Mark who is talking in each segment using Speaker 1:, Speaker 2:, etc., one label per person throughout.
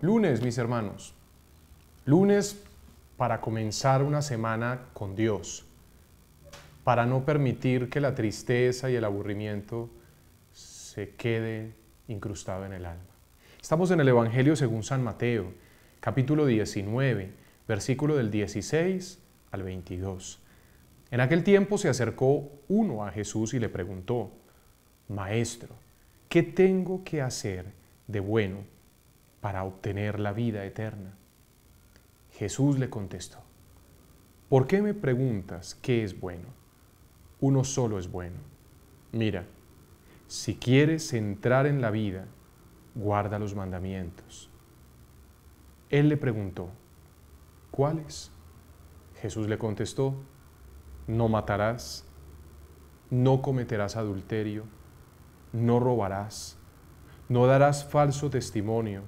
Speaker 1: Lunes, mis hermanos. Lunes para comenzar una semana con Dios, para no permitir que la tristeza y el aburrimiento se quede incrustado en el alma. Estamos en el Evangelio según San Mateo, capítulo 19, versículo del 16 al 22. En aquel tiempo se acercó uno a Jesús y le preguntó, Maestro, ¿qué tengo que hacer de bueno para obtener la vida eterna. Jesús le contestó, ¿por qué me preguntas qué es bueno? Uno solo es bueno. Mira, si quieres entrar en la vida, guarda los mandamientos. Él le preguntó, ¿cuáles? Jesús le contestó, no matarás, no cometerás adulterio, no robarás, no darás falso testimonio,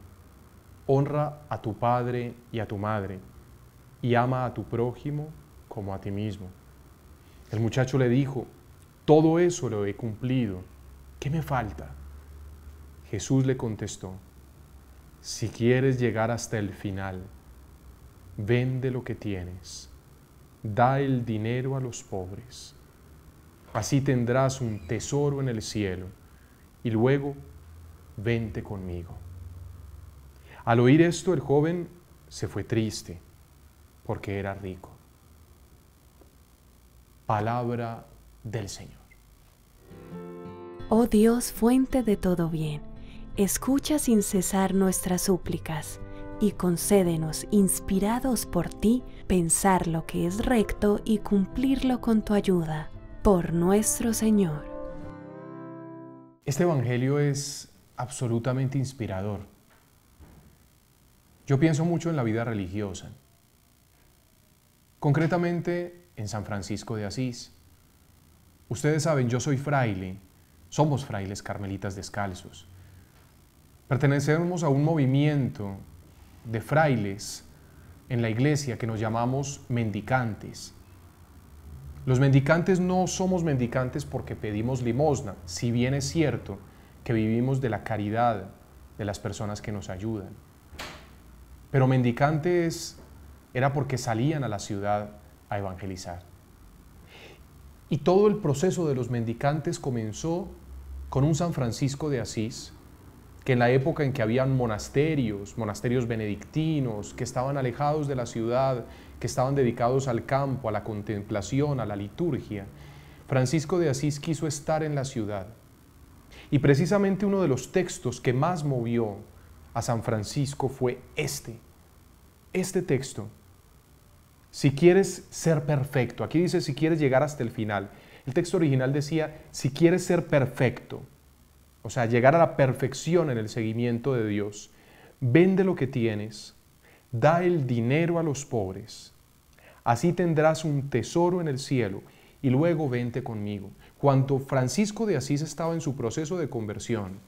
Speaker 1: Honra a tu padre y a tu madre, y ama a tu prójimo como a ti mismo. El muchacho le dijo, todo eso lo he cumplido, ¿qué me falta? Jesús le contestó, si quieres llegar hasta el final, vende lo que tienes, da el dinero a los pobres, así tendrás un tesoro en el cielo, y luego vente conmigo. Al oír esto, el joven se fue triste porque era rico. Palabra del Señor.
Speaker 2: Oh Dios, fuente de todo bien, escucha sin cesar nuestras súplicas y concédenos, inspirados por ti, pensar lo que es recto y cumplirlo con tu ayuda. Por nuestro Señor.
Speaker 1: Este Evangelio es absolutamente inspirador yo pienso mucho en la vida religiosa, concretamente en San Francisco de Asís. Ustedes saben, yo soy fraile, somos frailes carmelitas descalzos. Pertenecemos a un movimiento de frailes en la iglesia que nos llamamos mendicantes. Los mendicantes no somos mendicantes porque pedimos limosna, si bien es cierto que vivimos de la caridad de las personas que nos ayudan. Pero mendicantes era porque salían a la ciudad a evangelizar. Y todo el proceso de los mendicantes comenzó con un San Francisco de Asís, que en la época en que habían monasterios, monasterios benedictinos, que estaban alejados de la ciudad, que estaban dedicados al campo, a la contemplación, a la liturgia, Francisco de Asís quiso estar en la ciudad. Y precisamente uno de los textos que más movió San Francisco fue este, este texto. Si quieres ser perfecto, aquí dice si quieres llegar hasta el final. El texto original decía, si quieres ser perfecto, o sea, llegar a la perfección en el seguimiento de Dios, vende lo que tienes, da el dinero a los pobres, así tendrás un tesoro en el cielo y luego vente conmigo. Cuando Francisco de Asís estaba en su proceso de conversión,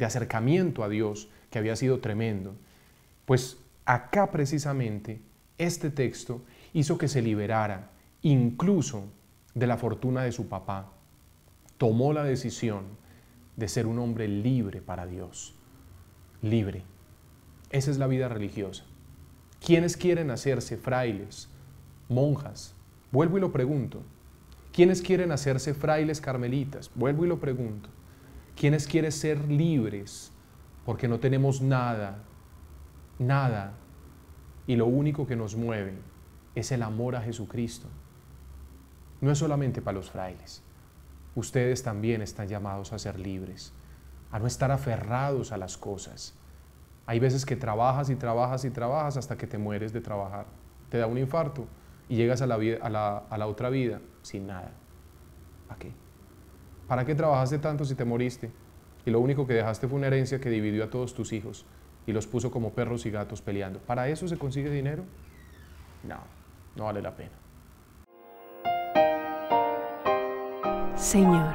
Speaker 1: de acercamiento a Dios que había sido tremendo. Pues acá precisamente este texto hizo que se liberara incluso de la fortuna de su papá. Tomó la decisión de ser un hombre libre para Dios. Libre. Esa es la vida religiosa. ¿Quiénes quieren hacerse frailes, monjas? Vuelvo y lo pregunto. ¿Quiénes quieren hacerse frailes carmelitas? Vuelvo y lo pregunto. Quienes quieren ser libres? Porque no tenemos nada, nada. Y lo único que nos mueve es el amor a Jesucristo. No es solamente para los frailes. Ustedes también están llamados a ser libres, a no estar aferrados a las cosas. Hay veces que trabajas y trabajas y trabajas hasta que te mueres de trabajar. Te da un infarto y llegas a la, a la, a la otra vida sin nada. ¿A qué? ¿Para qué trabajaste tanto si te moriste? Y lo único que dejaste fue una herencia que dividió a todos tus hijos y los puso como perros y gatos peleando. ¿Para eso se consigue dinero? No, no vale la pena.
Speaker 2: Señor,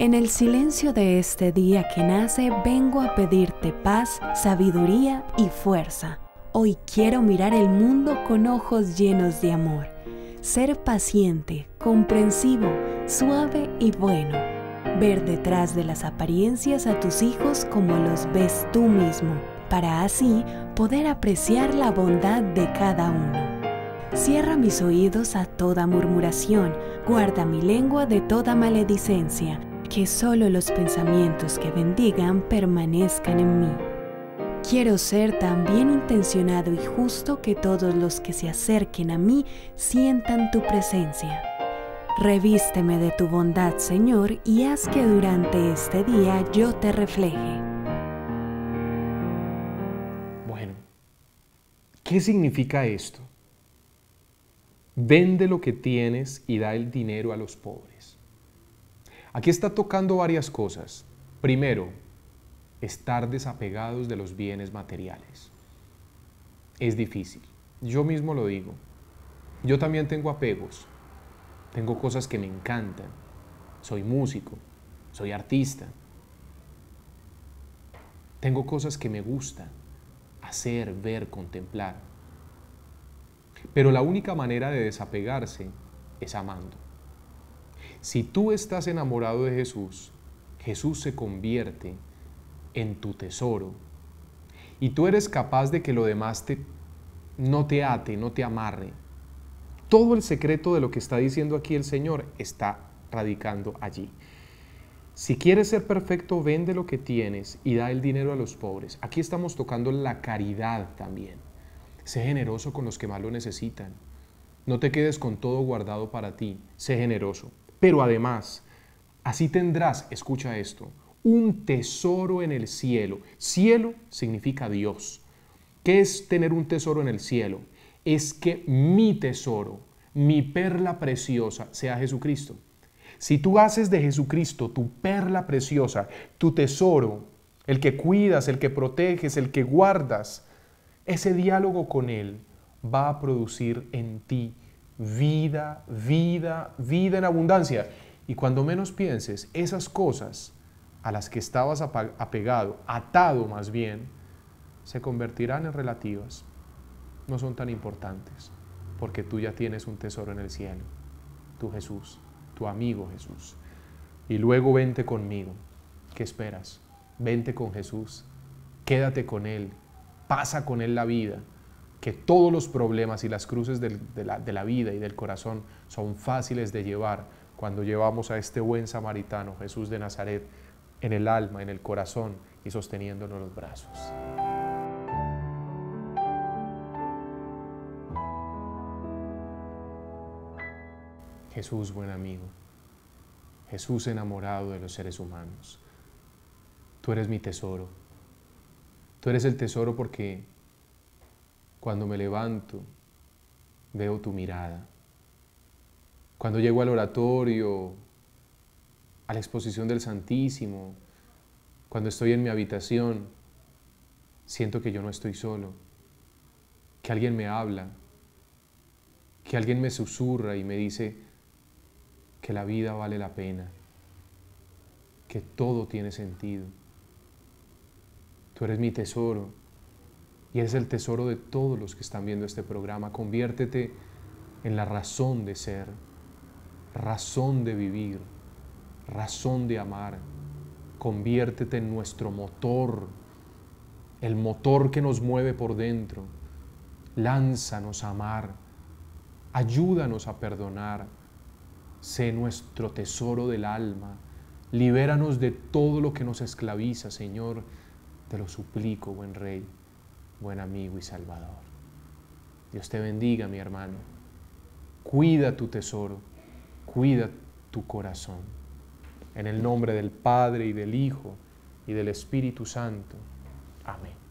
Speaker 2: en el silencio de este día que nace vengo a pedirte paz, sabiduría y fuerza. Hoy quiero mirar el mundo con ojos llenos de amor, ser paciente, comprensivo, suave y bueno ver detrás de las apariencias a tus hijos como los ves tú mismo, para así poder apreciar la bondad de cada uno. Cierra mis oídos a toda murmuración, guarda mi lengua de toda maledicencia, que solo los pensamientos que bendigan permanezcan en mí. Quiero ser tan bien intencionado y justo que todos los que se acerquen a mí sientan tu presencia. Revísteme de tu bondad, Señor, y haz que durante este día yo te refleje.
Speaker 1: Bueno, ¿qué significa esto? Vende lo que tienes y da el dinero a los pobres. Aquí está tocando varias cosas. Primero, estar desapegados de los bienes materiales. Es difícil. Yo mismo lo digo. Yo también tengo apegos. Tengo cosas que me encantan. Soy músico, soy artista. Tengo cosas que me gustan hacer, ver, contemplar. Pero la única manera de desapegarse es amando. Si tú estás enamorado de Jesús, Jesús se convierte en tu tesoro y tú eres capaz de que lo demás te, no te ate, no te amarre, todo el secreto de lo que está diciendo aquí el Señor está radicando allí. Si quieres ser perfecto, vende lo que tienes y da el dinero a los pobres. Aquí estamos tocando la caridad también. Sé generoso con los que más lo necesitan. No te quedes con todo guardado para ti. Sé generoso. Pero además, así tendrás, escucha esto, un tesoro en el cielo. Cielo significa Dios. ¿Qué es tener un tesoro en el cielo? es que mi tesoro, mi perla preciosa, sea Jesucristo. Si tú haces de Jesucristo tu perla preciosa, tu tesoro, el que cuidas, el que proteges, el que guardas, ese diálogo con Él va a producir en ti vida, vida, vida en abundancia. Y cuando menos pienses, esas cosas a las que estabas apegado, atado más bien, se convertirán en relativas no son tan importantes, porque tú ya tienes un tesoro en el cielo, tu Jesús, tu amigo Jesús. Y luego vente conmigo. ¿Qué esperas? Vente con Jesús, quédate con Él, pasa con Él la vida, que todos los problemas y las cruces de, la, de la vida y del corazón son fáciles de llevar cuando llevamos a este buen samaritano, Jesús de Nazaret, en el alma, en el corazón y sosteniéndonos los brazos. Jesús buen amigo, Jesús enamorado de los seres humanos. Tú eres mi tesoro. Tú eres el tesoro porque cuando me levanto veo tu mirada. Cuando llego al oratorio, a la exposición del Santísimo, cuando estoy en mi habitación, siento que yo no estoy solo, que alguien me habla, que alguien me susurra y me dice, que la vida vale la pena, que todo tiene sentido. Tú eres mi tesoro y eres el tesoro de todos los que están viendo este programa. Conviértete en la razón de ser, razón de vivir, razón de amar. Conviértete en nuestro motor, el motor que nos mueve por dentro. Lánzanos a amar, ayúdanos a perdonar, Sé nuestro tesoro del alma. Libéranos de todo lo que nos esclaviza, Señor. Te lo suplico, buen Rey, buen amigo y Salvador. Dios te bendiga, mi hermano. Cuida tu tesoro, cuida tu corazón. En el nombre del Padre y del Hijo y del Espíritu Santo. Amén.